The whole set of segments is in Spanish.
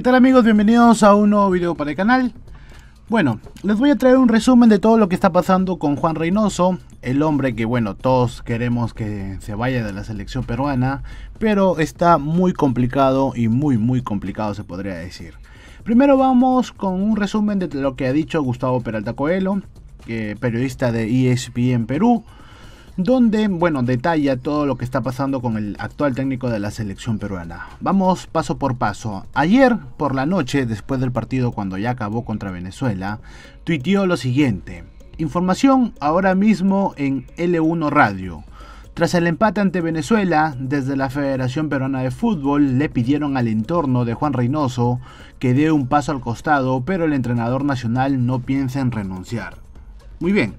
¿Qué tal amigos? Bienvenidos a un nuevo video para el canal. Bueno, les voy a traer un resumen de todo lo que está pasando con Juan Reynoso, el hombre que bueno, todos queremos que se vaya de la selección peruana, pero está muy complicado y muy muy complicado se podría decir. Primero vamos con un resumen de lo que ha dicho Gustavo Peralta Coelho, periodista de ESPN Perú, donde, bueno, detalla todo lo que está pasando con el actual técnico de la selección peruana. Vamos paso por paso. Ayer por la noche, después del partido cuando ya acabó contra Venezuela, tuiteó lo siguiente. Información ahora mismo en L1 Radio. Tras el empate ante Venezuela, desde la Federación Peruana de Fútbol le pidieron al entorno de Juan Reynoso que dé un paso al costado, pero el entrenador nacional no piensa en renunciar. Muy bien.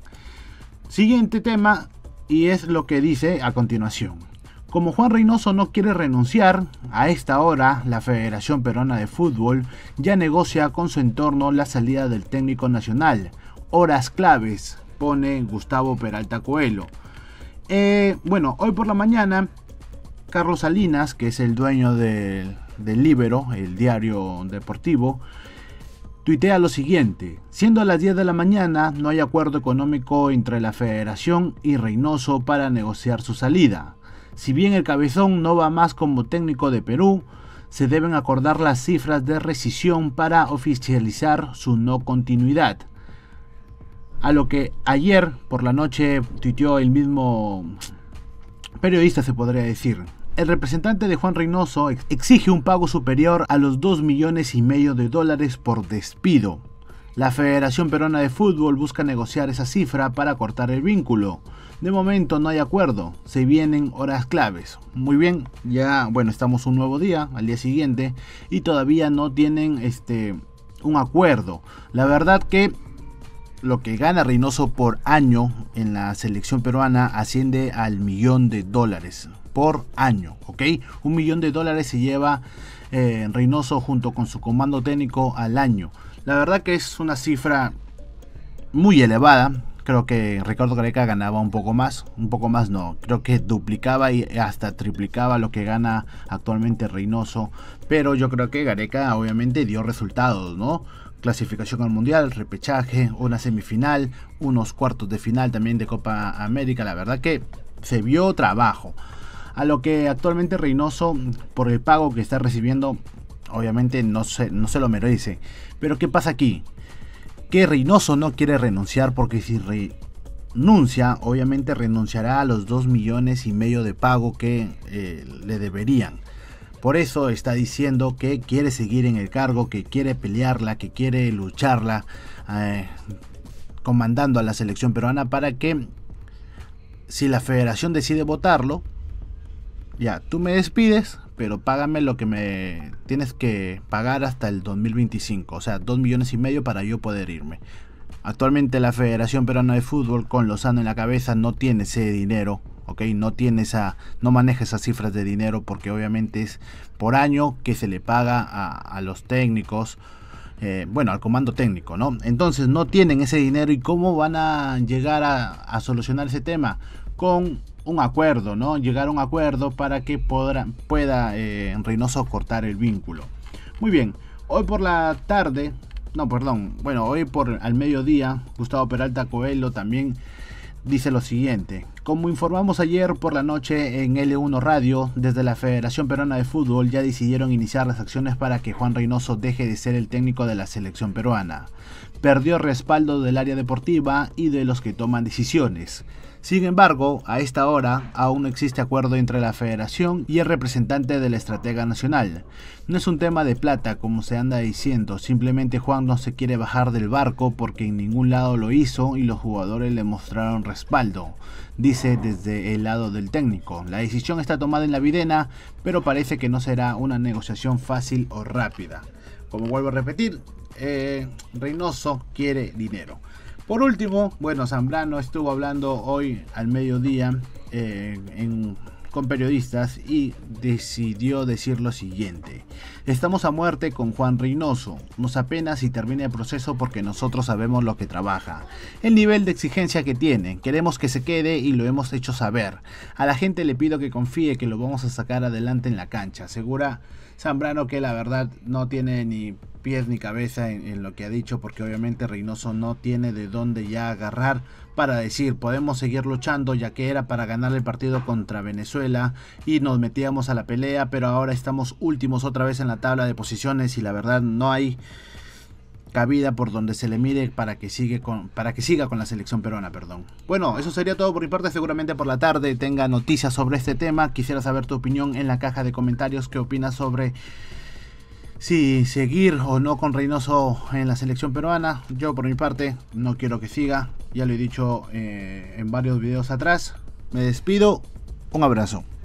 Siguiente tema, y es lo que dice a continuación. Como Juan Reynoso no quiere renunciar, a esta hora la Federación Peruana de Fútbol ya negocia con su entorno la salida del técnico nacional. Horas claves, pone Gustavo Peralta Coelho. Eh, bueno, hoy por la mañana, Carlos Salinas, que es el dueño del, del Libero, el diario deportivo, tuitea lo siguiente, siendo las 10 de la mañana no hay acuerdo económico entre la federación y Reynoso para negociar su salida. Si bien el cabezón no va más como técnico de Perú, se deben acordar las cifras de rescisión para oficializar su no continuidad. A lo que ayer por la noche tuiteó el mismo periodista, se podría decir, el representante de Juan Reynoso exige un pago superior a los 2 millones y medio de dólares por despido. La Federación Peruana de Fútbol busca negociar esa cifra para cortar el vínculo. De momento no hay acuerdo, se vienen horas claves. Muy bien, ya bueno, estamos un nuevo día, al día siguiente, y todavía no tienen este un acuerdo. La verdad que lo que gana Reynoso por año en la selección peruana asciende al millón de dólares por año. ¿ok? Un millón de dólares se lleva eh, Reynoso junto con su comando técnico al año. La verdad que es una cifra muy elevada. Creo que Ricardo Gareca ganaba un poco más, un poco más no, creo que duplicaba y hasta triplicaba lo que gana actualmente Reynoso, pero yo creo que Gareca obviamente dio resultados, ¿no? clasificación al Mundial, repechaje, una semifinal, unos cuartos de final también de Copa América. La verdad que se vio trabajo a lo que actualmente Reynoso, por el pago que está recibiendo, obviamente no se, no se lo merece. Pero ¿qué pasa aquí? Que Reynoso no quiere renunciar porque si renuncia, obviamente renunciará a los 2 millones y medio de pago que eh, le deberían. Por eso está diciendo que quiere seguir en el cargo, que quiere pelearla, que quiere lucharla, eh, comandando a la selección peruana para que si la federación decide votarlo, ya, tú me despides, pero págame lo que me tienes que pagar hasta el 2025, o sea, dos millones y medio para yo poder irme. Actualmente la Federación Peruana de Fútbol con Lozano en la cabeza no tiene ese dinero, ¿ok? No tiene esa, no maneja esas cifras de dinero porque obviamente es por año que se le paga a, los técnicos, eh, bueno, al comando técnico, ¿no? Entonces no tienen ese dinero y cómo van a llegar a solucionar ese tema con un acuerdo, ¿no? Llegar a un acuerdo para que podrá, pueda eh, Reynoso cortar el vínculo. Muy bien, hoy por la tarde, no, perdón, bueno, hoy por al mediodía, Gustavo Peralta Coelho también dice lo siguiente. Como informamos ayer por la noche en L1 Radio, desde la Federación Peruana de Fútbol ya decidieron iniciar las acciones para que Juan Reynoso deje de ser el técnico de la selección peruana. Perdió respaldo del área deportiva y de los que toman decisiones. Sin embargo, a esta hora aún no existe acuerdo entre la federación y el representante de la estratega nacional. No es un tema de plata como se anda diciendo, simplemente Juan no se quiere bajar del barco porque en ningún lado lo hizo y los jugadores le mostraron respaldo, dice desde el lado del técnico. La decisión está tomada en la videna, pero parece que no será una negociación fácil o rápida. Como vuelvo a repetir, eh, Reynoso quiere dinero. Por último, bueno, Zambrano estuvo hablando hoy al mediodía eh, con periodistas y decidió decir lo siguiente. Estamos a muerte con Juan Reynoso. Nos apena si termina el proceso porque nosotros sabemos lo que trabaja. El nivel de exigencia que tiene. Queremos que se quede y lo hemos hecho saber. A la gente le pido que confíe que lo vamos a sacar adelante en la cancha. Segura Zambrano que la verdad no tiene ni pies ni cabeza en, en, lo que ha dicho porque obviamente Reynoso no tiene de dónde ya agarrar para decir podemos seguir luchando ya que era para ganar el partido contra Venezuela y nos metíamos a la pelea pero ahora estamos últimos otra vez en la tabla de posiciones y la verdad no hay cabida por donde se le mire para que, sigue con, que siga con la selección peruana. Perdón. Bueno, eso sería todo por mi parte. Seguramente por la tarde tenga noticias sobre este tema. Quisiera saber tu opinión en la caja de comentarios. ¿Qué opinas sobre si seguir o no con Reynoso en la selección peruana? Yo por mi parte no quiero que siga. Ya lo he dicho eh, en varios videos atrás. Me despido. Un abrazo.